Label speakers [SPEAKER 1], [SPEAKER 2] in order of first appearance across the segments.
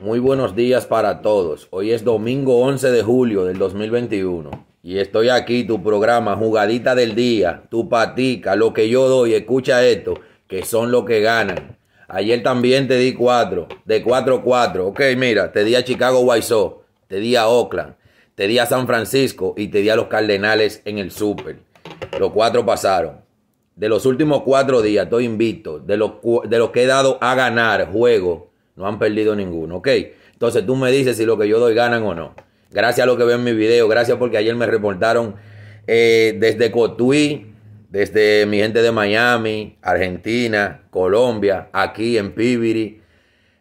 [SPEAKER 1] Muy buenos días para todos. Hoy es domingo 11 de julio del 2021 y estoy aquí, tu programa Jugadita del Día, tu patica, lo que yo doy, escucha esto, que son lo que ganan. Ayer también te di cuatro, de cuatro, cuatro. Ok, mira, te di a Chicago White te di a Oakland, te di a San Francisco y te di a los Cardenales en el Super. Los cuatro pasaron. De los últimos cuatro días, estoy invito De de los que he dado a ganar juego no han perdido ninguno, ¿ok? Entonces tú me dices si lo que yo doy ganan o no. Gracias a lo que ven en mi video, gracias porque ayer me reportaron eh, desde Cotuí, desde mi gente de Miami, Argentina, Colombia, aquí en Pibiri,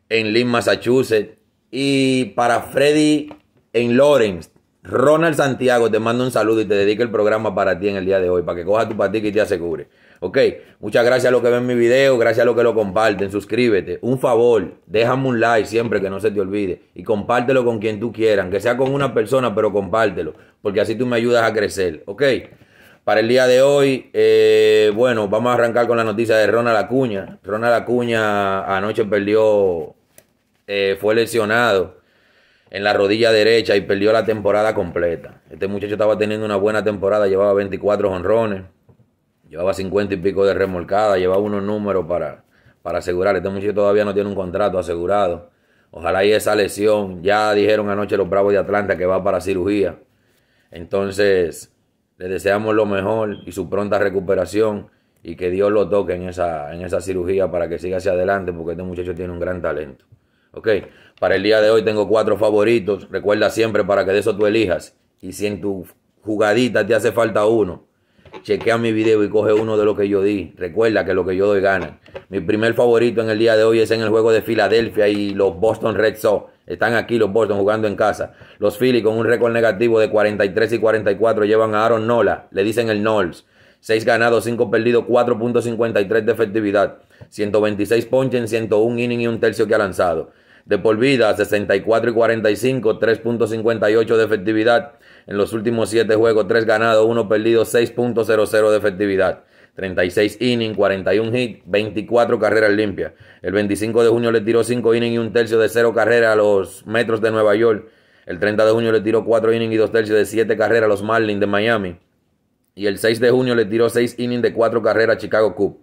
[SPEAKER 1] en Lynn, Massachusetts, y para Freddy en Lawrence, Ronald Santiago te manda un saludo y te dedica el programa para ti en el día de hoy, para que coja tu patica y te asegure. Ok, muchas gracias a los que ven mi video, gracias a los que lo comparten, suscríbete, un favor, déjame un like siempre que no se te olvide y compártelo con quien tú quieras, que sea con una persona, pero compártelo, porque así tú me ayudas a crecer, ok. Para el día de hoy, eh, bueno, vamos a arrancar con la noticia de Ronald Acuña. Ronald Acuña anoche perdió, eh, fue lesionado en la rodilla derecha y perdió la temporada completa. Este muchacho estaba teniendo una buena temporada, llevaba 24 honrones, llevaba 50 y pico de remolcada, llevaba unos números para, para asegurar. Este muchacho todavía no tiene un contrato asegurado. Ojalá y esa lesión, ya dijeron anoche los Bravos de Atlanta que va para cirugía. Entonces, le deseamos lo mejor y su pronta recuperación y que Dios lo toque en esa, en esa cirugía para que siga hacia adelante porque este muchacho tiene un gran talento. Ok, para el día de hoy tengo cuatro favoritos. Recuerda siempre para que de eso tú elijas. Y si en tu jugadita te hace falta uno, chequea mi video y coge uno de lo que yo di. Recuerda que lo que yo doy gana. Mi primer favorito en el día de hoy es en el juego de Filadelfia y los Boston Red Sox. Están aquí los Boston jugando en casa. Los Philly con un récord negativo de 43 y 44 llevan a Aaron Nola. Le dicen el Knowles. 6 ganados, 5 perdidos, 4.53 de efectividad. 126 ponches en 101 inning y un tercio que ha lanzado de por vida, 64 y 45, 3.58 de efectividad. En los últimos 7 juegos, 3 ganados, 1 perdido, 6.00 de efectividad. 36 innings, 41 hit 24 carreras limpias. El 25 de junio le tiró 5 innings y un tercio de 0 carreras a los Metros de Nueva York. El 30 de junio le tiró 4 innings y 2 tercios de 7 carreras a los Marlins de Miami. Y el 6 de junio le tiró 6 innings de 4 carreras a Chicago Cubs.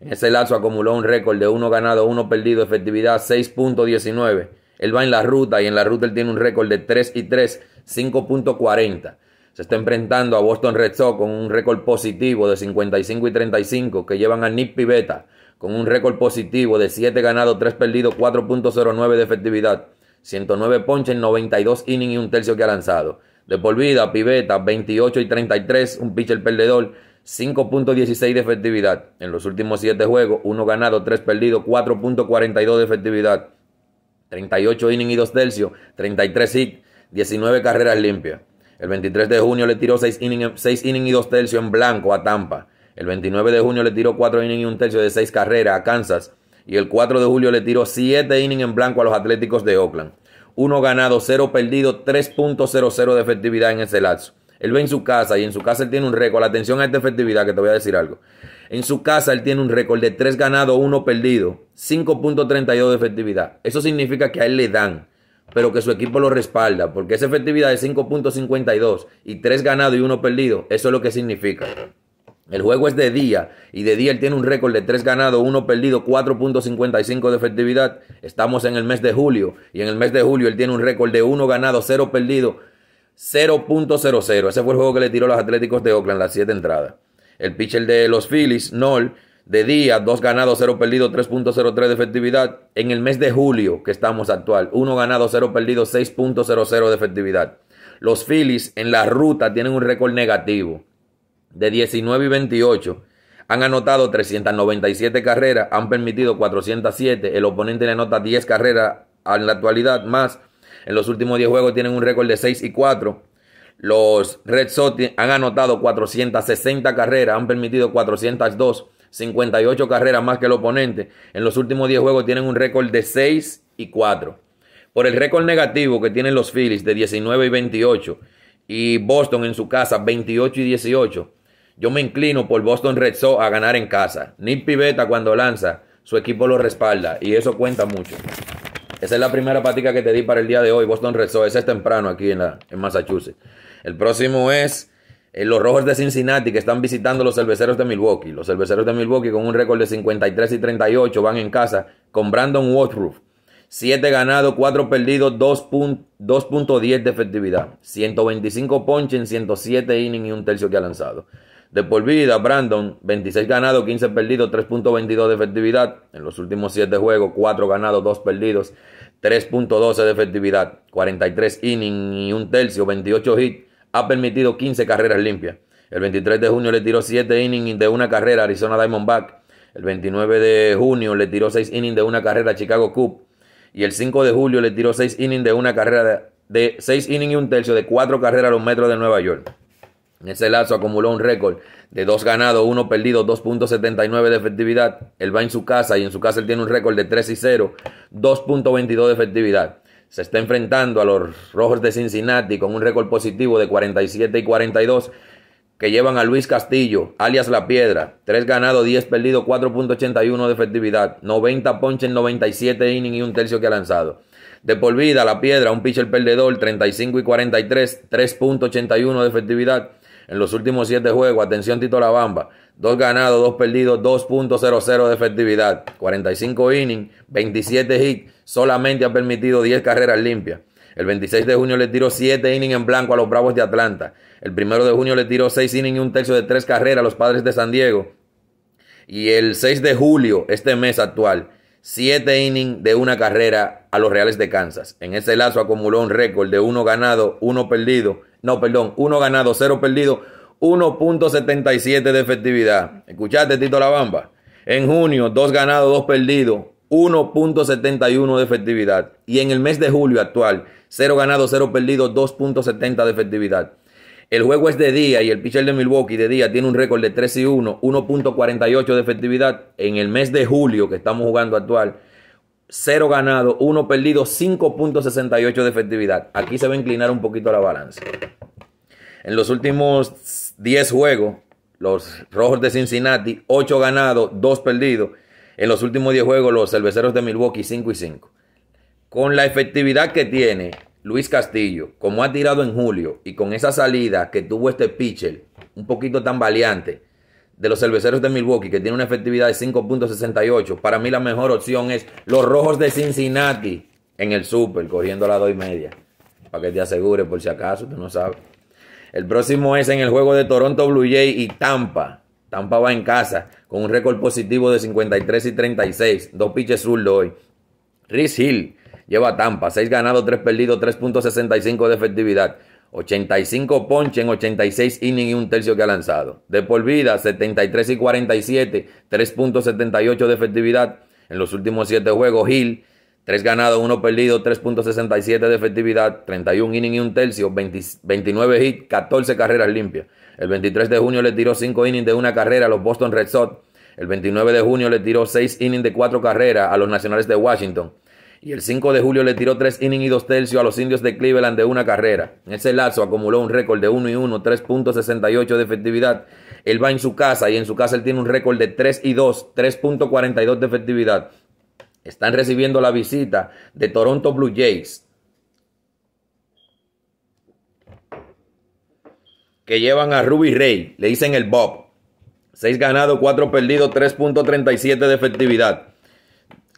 [SPEAKER 1] En ese lazo acumuló un récord de 1 ganado, 1 perdido, efectividad 6.19. Él va en la ruta y en la ruta él tiene un récord de 3 y 3, 5.40. Se está enfrentando a Boston Red Sox con un récord positivo de 55 y 35 que llevan a Nick Pivetta con un récord positivo de 7 ganados, 3 perdidos, 4.09 de efectividad, 109 ponches, 92 innings y un tercio que ha lanzado. De por vida, Pivetta 28 y 33, un pitcher perdedor 5.16 de efectividad. En los últimos 7 juegos, 1 ganado, 3 perdido, 4.42 de efectividad. 38 innings y 2 tercios, 33 hits, 19 carreras limpias. El 23 de junio le tiró 6 innings, y 2 tercios en blanco a Tampa. El 29 de junio le tiró 4 innings y 1 tercio de 6 carreras a Kansas. Y el 4 de julio le tiró 7 innings en blanco a los Atléticos de Oakland. 1 ganado, 0 perdido, 3.00 de efectividad en ese lapso. Él ve en su casa y en su casa él tiene un récord. Atención a esta efectividad que te voy a decir algo. En su casa él tiene un récord de 3 ganado, 1 perdido, 5.32 de efectividad. Eso significa que a él le dan, pero que su equipo lo respalda, porque esa efectividad es 5.52 y 3 ganado y 1 perdido. Eso es lo que significa. El juego es de día y de día él tiene un récord de 3 ganado, 1 perdido, 4.55 de efectividad. Estamos en el mes de julio y en el mes de julio él tiene un récord de 1 ganado, 0 perdido, 0.00. Ese fue el juego que le tiró a los Atléticos de Oakland, las 7 entradas. El pitcher de los Phillies, Noll, de día, 2 ganados, 0 perdidos, 3.03 de efectividad. En el mes de julio, que estamos actual, 1 ganado, 0 perdido, 6.00 de efectividad. Los Phillies en la ruta tienen un récord negativo de 19 y 28. Han anotado 397 carreras, han permitido 407. El oponente le anota 10 carreras en la actualidad, más en los últimos 10 juegos tienen un récord de 6 y 4. Los Red Sox han anotado 460 carreras, han permitido 402, 58 carreras más que el oponente. En los últimos 10 juegos tienen un récord de 6 y 4. Por el récord negativo que tienen los Phillies de 19 y 28 y Boston en su casa 28 y 18, yo me inclino por Boston Red Sox a ganar en casa. Nick Pivetta cuando lanza, su equipo lo respalda y eso cuenta mucho. Esa es la primera patica que te di para el día de hoy. Boston Red Sox. es temprano aquí en, Massachusetts. El próximo es eh, los Rojos de Cincinnati que están visitando los cerveceros de Milwaukee. Los cerveceros de Milwaukee con un récord de 53 y 38 van en casa con Brandon Woodruff. 7 ganados, 4 perdidos, 2.10 de efectividad. 125 ponches en 107 innings y un tercio que ha lanzado de por vida. Brandon, 26 ganados, 15 perdidos, 3.22 de efectividad. En los últimos 7 juegos, 4 ganados, 2 perdidos, 3.12 de efectividad. 43 innings y un tercio, 28 hits. Ha permitido 15 carreras limpias. El 23 de junio le tiró 7 innings de una carrera a Arizona Diamondback. El 29 de junio le tiró 6 innings de una carrera a Chicago Cup. Y el 5 de julio le tiró 6 innings de una carrera de 6 innings y un tercio de 4 carreras a los metros de Nueva York. En ese lazo acumuló un récord de 2 ganados, 1 perdido, 2.79 de efectividad. Él va en su casa y en su casa él tiene un récord de 3 y 0, 2.22 de efectividad. Se está enfrentando a los Rojos de Cincinnati con un récord positivo de 47 y 42 que llevan a Luis Castillo, alias La Piedra, 3 ganados, 10 perdidos, 4.81 de efectividad, 90 ponches 97 innings y un tercio que ha lanzado. De por vida, La Piedra, un pitcher perdedor, 35 y 43, 3.81 de efectividad. En los últimos siete juegos, atención Tito Labamba, dos ganados, dos perdidos, 2.00 de efectividad, 45 innings, 27 hits, solamente ha permitido 10 carreras limpias. El 26 de junio le tiró 7 innings en blanco a los Bravos de Atlanta. El 1 de junio le tiró 6 innings y un tercio de 3 carreras a los Padres de San Diego. Y el 6 de julio, este mes actual, 7 innings de una carrera a los Reales de Kansas. En ese lazo acumuló un récord de 1 ganado, 1 perdido no, perdón, 1 ganado, 0 perdido, 1.77 de efectividad. Escuchate, Tito Labamba? En junio, 2 ganados, 2 perdidos, 1.71 de efectividad. Y en el mes de julio actual, 0 ganado, 0 perdido, 2.70 de efectividad. El juego es de día y el pitcher de Milwaukee de día tiene un récord de 3 y 1, 1.48 de efectividad. En el mes de julio que estamos jugando actual, 0 ganado, 1 perdido, 5.68 de efectividad. Aquí se va a inclinar un poquito la balanza. En los últimos 10 juegos, los Rojos de Cincinnati, 8 ganados, 2 perdidos. En los últimos 10 juegos, los Cerveceros de Milwaukee, 5 y 5. Con la efectividad que tiene Luis Castillo, como ha tirado en julio, y con esa salida que tuvo este pitcher, un poquito tan valiante, de los cerveceros de Milwaukee, que tiene una efectividad de 5.68, para mí la mejor opción es los rojos de Cincinnati en el Super, corriendo la 2 y media. Para que te asegure, por si acaso, tú no sabes. El próximo es en el juego de Toronto Blue Jays y Tampa. Tampa va en casa con un récord positivo de 53 y 36. Dos pitches zurdos hoy. Rhys Hill lleva a Tampa. 6 ganados, 3 perdidos, 3.65 de efectividad. 85 ponches en 86 innings y un tercio que ha lanzado. De por vida, 73 y 47, 3.78 de efectividad en los últimos 7 juegos. Hill, 3 ganados, 1 perdido, 3.67 de efectividad, 31 innings y un tercio, 29 hits, 14 carreras limpias. El 23 de junio le tiró 5 innings de una carrera a los Boston Red Sox. El 29 de junio le tiró 6 innings de 4 carreras a los Nacionales de Washington y el 5 de julio le tiró 3 innings y 2 tercios a los indios de Cleveland de una carrera. ese lazo acumuló un récord de 1 y 1, 3.68 de efectividad. Él va en su casa y en su casa él tiene un récord de 3 y 2, 3.42 de efectividad. Están recibiendo la visita de Toronto Blue Jays. Que llevan a Ruby Ray, le dicen el Bob. 6 ganados, 4 perdidos, 3.37 de efectividad.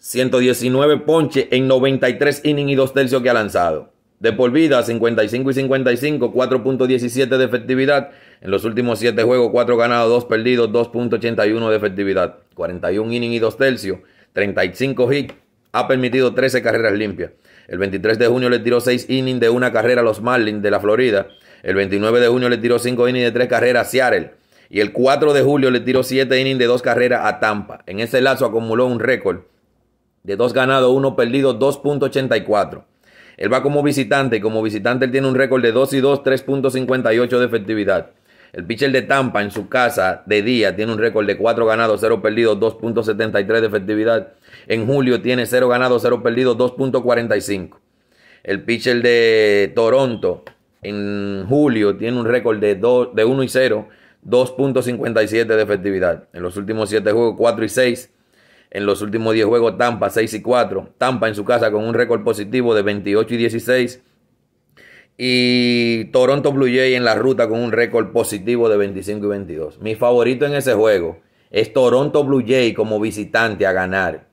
[SPEAKER 1] 119 ponches en 93 innings y 2 tercios que ha lanzado. De por vida, 55 y 55, 4.17 de efectividad. En los últimos 7 juegos, 4 ganados, 2 perdidos, 2.81 de efectividad. 41 innings y 2 tercios, 35 hits, ha permitido 13 carreras limpias. El 23 de junio le tiró 6 innings de una carrera a los Marlins de la Florida. El 29 de junio le tiró 5 innings de 3 carreras a Seattle. Y el 4 de julio le tiró 7 innings de 2 carreras a Tampa. En ese lazo acumuló un récord de 2 ganados, 1 perdido, 2.84. Él va como visitante como visitante él tiene un récord de 2 y 2, 3.58 de efectividad. El pitcher de Tampa en su casa de día tiene un récord de 4 ganados, 0 perdidos, 2.73 de efectividad. En julio tiene 0 ganados, 0 perdidos, 2.45. El pitcher de Toronto en julio tiene un récord de, de 1 y 0, 2.57 de efectividad. En los últimos 7 juegos, 4 y 6 en los últimos 10 juegos, Tampa 6 y 4. Tampa en su casa con un récord positivo de 28 y 16. Y Toronto Blue Jays en la ruta con un récord positivo de 25 y 22. Mi favorito en ese juego es Toronto Blue Jays como visitante a ganar.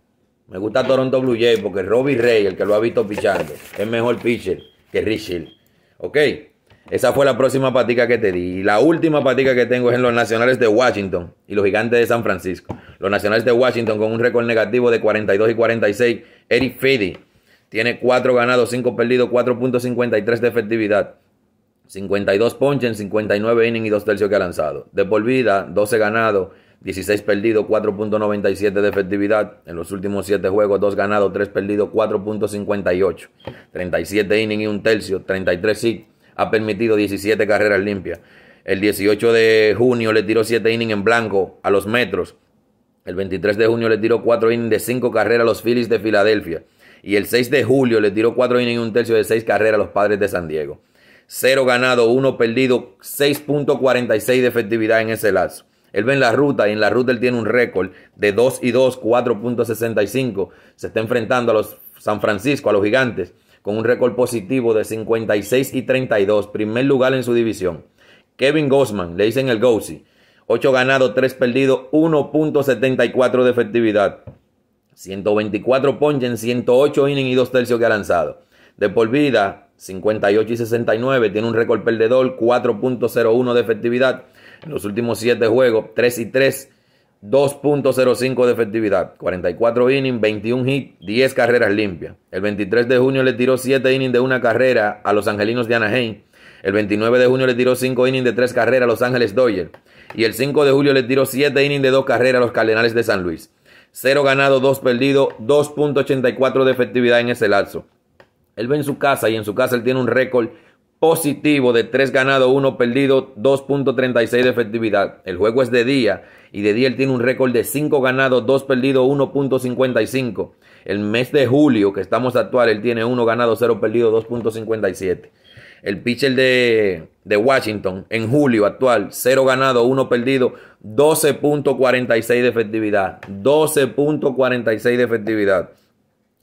[SPEAKER 1] Me gusta Toronto Blue Jays porque Robbie Ray, el que lo ha visto pichando, es mejor pitcher que Hill, ¿Ok? Esa fue la próxima patica que te di. Y la última patica que tengo es en los Nacionales de Washington y los Gigantes de San Francisco. Los Nacionales de Washington con un récord negativo de 42 y 46. Eric Fiddy tiene 4 ganados, 5 perdidos, 4.53 de efectividad. 52 ponches 59 innings y 2 tercios que ha lanzado. De por vida, 12 ganados, 16 perdidos, 4.97 de efectividad. En los últimos 7 juegos, 2 ganados, 3 perdidos, 4.58. 37 innings y 1 tercio, 33 hits ha permitido 17 carreras limpias. El 18 de junio le tiró 7 innings en blanco a los Metros. El 23 de junio le tiró 4 innings de 5 carreras a los Phillies de Filadelfia. Y el 6 de julio le tiró 4 innings y un tercio de 6 carreras a los Padres de San Diego. 0 ganado, 1 perdido, 6.46 de efectividad en ese lazo. Él ve en la ruta y en la ruta él tiene un récord de 2 y 2, 4.65. Se está enfrentando a los San Francisco, a los gigantes con un récord positivo de 56 y 32, primer lugar en su división. Kevin Gossman, le dicen el Gossi, 8 ganados, 3 perdidos, 1.74 de efectividad. 124 ponches en 108 innings y 2 tercios que ha lanzado. De por vida, 58 y 69, tiene un récord perdedor, 4.01 de efectividad. En los últimos 7 juegos, 3 y 3, 2.05 de efectividad, 44 innings, 21 hits, 10 carreras limpias. El 23 de junio le tiró 7 innings de una carrera a los angelinos de Anaheim. El 29 de junio le tiró 5 innings de 3 carreras a los Ángeles Doyer. Y el 5 de julio le tiró 7 innings de 2 carreras a los Cardenales de San Luis. 0 ganado, 2 perdido, 2.84 de efectividad en ese lapso. Él ve en su casa y en su casa él tiene un récord positivo de 3 ganado, 1 perdido, 2.36 de efectividad. El juego es de día y de día él tiene un récord de 5 ganados, 2 perdidos, 1.55. El mes de julio, que estamos actual, él tiene 1 ganado, 0 perdido, 2.57. El pitcher de, de, Washington en julio actual, 0 ganado, 1 perdido, 12.46 de efectividad. 12.46 de efectividad.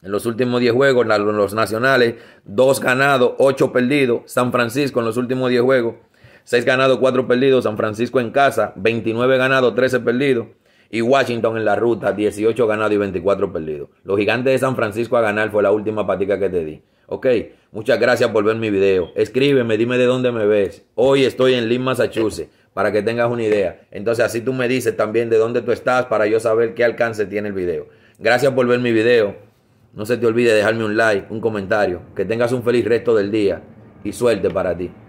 [SPEAKER 1] En los últimos 10 juegos, en los nacionales, 2 ganados, 8 perdidos. San Francisco en los últimos 10 juegos, 6 ganados, 4 perdidos. San Francisco en casa, 29 ganados, 13 perdidos. Y Washington en la ruta, 18 ganados y 24 perdidos. Los gigantes de San Francisco a ganar fue la última patica que te di. Ok, muchas gracias por ver mi video. Escríbeme, dime de dónde me ves. Hoy estoy en Lynn, Massachusetts, para que tengas una idea. Entonces así tú me dices también de dónde tú estás para yo saber qué alcance tiene el video. Gracias por ver mi video. No se te olvide dejarme un like, un comentario. Que tengas un feliz resto del día y suerte para ti.